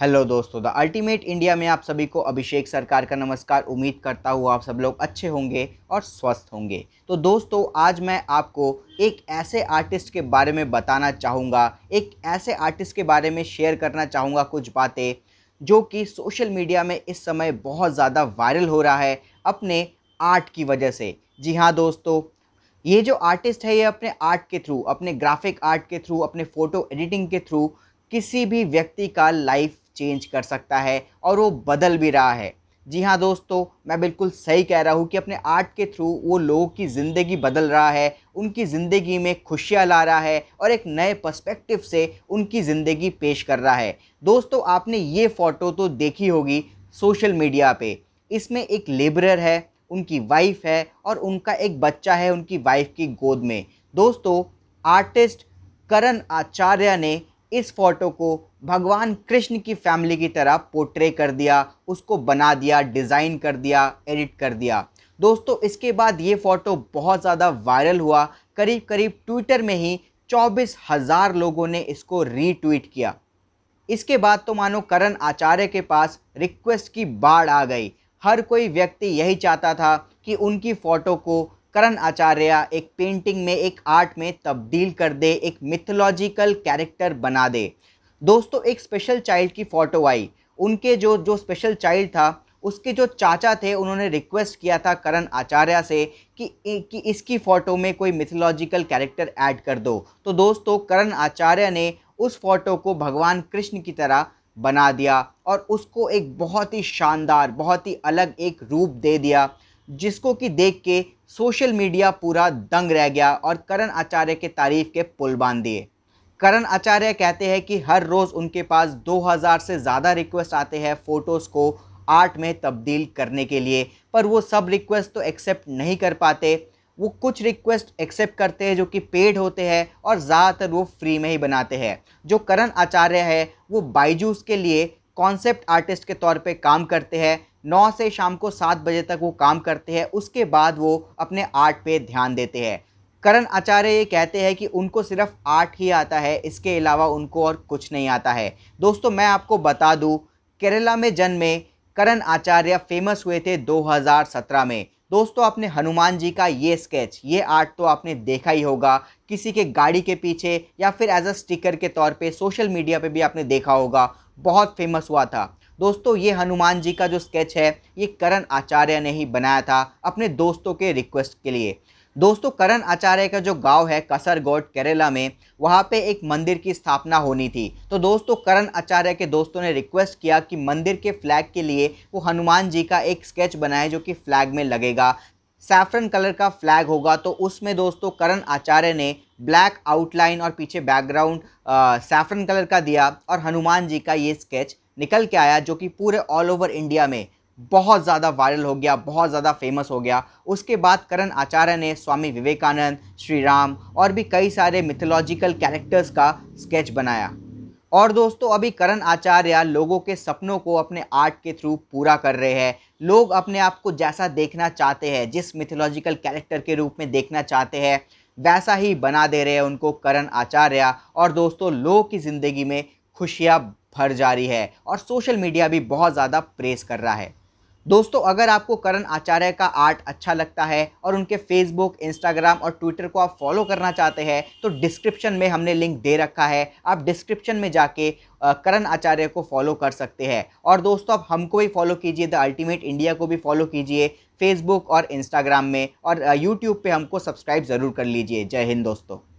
hello दोस्तों the ultimate India में आप सभी को अभिषेक सरकार का नमस्कार उम्मीद करता हूँ आप सब लोग अच्छे होंगे और स्वस्थ होंगे तो दोस्तों आज मैं आपको एक ऐसे आर्टिस्ट के बारे में बताना चाहूँगा एक ऐसे आर्टिस्ट के बारे में शेयर करना चाहूँगा कुछ बातें जो कि सोशल मीडिया में इस समय बहुत ज़्यादा वायरल हो रहा है अपने आर्ट की वजह से जी हाँ दोस्तों ये जो आर्टिस्ट है ये अपने आर्ट के थ्रू अपने ग्राफिक आर्ट के थ्रू अपने फ़ोटो एडिटिंग के थ्रू किसी भी व्यक्ति का लाइफ चेंज कर सकता है और वो बदल भी रहा है जी हाँ दोस्तों मैं बिल्कुल सही कह रहा हूँ कि अपने आर्ट के थ्रू वो लोगों की ज़िंदगी बदल रहा है उनकी ज़िंदगी में खुशियाँ ला रहा है और एक नए पर्सपेक्टिव से उनकी ज़िंदगी पेश कर रहा है दोस्तों आपने ये फ़ोटो तो देखी होगी सोशल मीडिया पे इसमें एक लेबरर है उनकी वाइफ है और उनका एक बच्चा है उनकी वाइफ की गोद में दोस्तों आर्टिस्ट करण आचार्य ने इस फोटो को भगवान कृष्ण की फैमिली की तरह पोर्ट्रे कर दिया उसको बना दिया डिज़ाइन कर दिया एडिट कर दिया दोस्तों इसके बाद ये फ़ोटो बहुत ज़्यादा वायरल हुआ करीब करीब ट्विटर में ही चौबीस हज़ार लोगों ने इसको रीट्वीट किया इसके बाद तो मानो करण आचार्य के पास रिक्वेस्ट की बाढ़ आ गई हर कोई व्यक्ति यही चाहता था कि उनकी फ़ोटो को करण आचार्य एक पेंटिंग में एक आर्ट में तब्दील कर दे एक मिथोलॉजिकल कैरेक्टर बना दे दोस्तों एक स्पेशल चाइल्ड की फ़ोटो आई उनके जो जो स्पेशल चाइल्ड था उसके जो चाचा थे उन्होंने रिक्वेस्ट किया था करण आचार्य से कि कि इसकी फ़ोटो में कोई मिथोलॉजिकल कैरेक्टर ऐड कर दो तो दोस्तों करण आचार्य ने उस फोटो को भगवान कृष्ण की तरह बना दिया और उसको एक बहुत ही शानदार बहुत ही अलग एक रूप दे दिया जिसको कि देख के सोशल मीडिया पूरा दंग रह गया और करण आचार्य के तारीफ के पुल बांध दिए करण आचार्य कहते हैं कि हर रोज़ उनके पास 2000 से ज़्यादा रिक्वेस्ट आते हैं फ़ोटोज़ को आर्ट में तब्दील करने के लिए पर वो सब रिक्वेस्ट तो एक्सेप्ट नहीं कर पाते वो कुछ रिक्वेस्ट एक्सेप्ट करते हैं जो कि पेड होते हैं और ज़्यादातर वो फ्री में ही बनाते हैं जो करण आचार्य है वो बाइजूस के लिए कॉन्सेप्ट आर्टिस्ट के तौर पे काम करते हैं नौ से शाम को सात बजे तक वो काम करते हैं उसके बाद वो अपने आर्ट पे ध्यान देते हैं करण आचार्य ये कहते हैं कि उनको सिर्फ आर्ट ही आता है इसके अलावा उनको और कुछ नहीं आता है दोस्तों मैं आपको बता दूँ केरला में जन्मे करण आचार्य फेमस हुए थे 2017 में दोस्तों आपने हनुमान जी का ये स्केच ये आर्ट तो आपने देखा ही होगा किसी के गाड़ी के पीछे या फिर एज अ स्टिकर के तौर पे सोशल मीडिया पे भी आपने देखा होगा बहुत फेमस हुआ था दोस्तों ये हनुमान जी का जो स्केच है ये करण आचार्य ने ही बनाया था अपने दोस्तों के रिक्वेस्ट के लिए दोस्तों करण आचार्य का जो गांव है कसरगोट केरला में वहाँ पे एक मंदिर की स्थापना होनी थी तो दोस्तों करण आचार्य के दोस्तों ने रिक्वेस्ट किया कि मंदिर के फ्लैग के लिए वो हनुमान जी का एक स्केच बनाए जो कि फ्लैग में लगेगा सैफरन कलर का फ्लैग होगा तो उसमें दोस्तों करण आचार्य ने ब्लैक आउटलाइन और पीछे बैकग्राउंड सैफरन कलर का दिया और हनुमान जी का ये स्केच निकल के आया जो कि पूरे ऑल ओवर इंडिया में बहुत ज़्यादा वायरल हो गया बहुत ज़्यादा फेमस हो गया उसके बाद करण आचार्य ने स्वामी विवेकानंद श्री राम और भी कई सारे मिथोलॉजिकल कैरेक्टर्स का स्केच बनाया और दोस्तों अभी करण आचार्य लोगों के सपनों को अपने आर्ट के थ्रू पूरा कर रहे हैं लोग अपने आप को जैसा देखना चाहते हैं जिस मिथोलॉजिकल कैरेक्टर के रूप में देखना चाहते हैं वैसा ही बना दे रहे हैं उनको करण आचार्य और दोस्तों लोगों की ज़िंदगी में खुशियाँ भर जा रही है और सोशल मीडिया भी बहुत ज़्यादा प्रेस कर रहा है दोस्तों अगर आपको करण आचार्य का आर्ट अच्छा लगता है और उनके फेसबुक इंस्टाग्राम और ट्विटर को आप फॉलो करना चाहते हैं तो डिस्क्रिप्शन में हमने लिंक दे रखा है आप डिस्क्रिप्शन में जाके करण आचार्य को फॉलो कर सकते हैं और दोस्तों आप हमको भी फॉलो कीजिए द अल्टीमेट इंडिया को भी फॉलो कीजिए फेसबुक और इंस्टाग्राम में और यूट्यूब पर हमको सब्सक्राइब ज़रूर कर लीजिए जय हिंद दोस्तों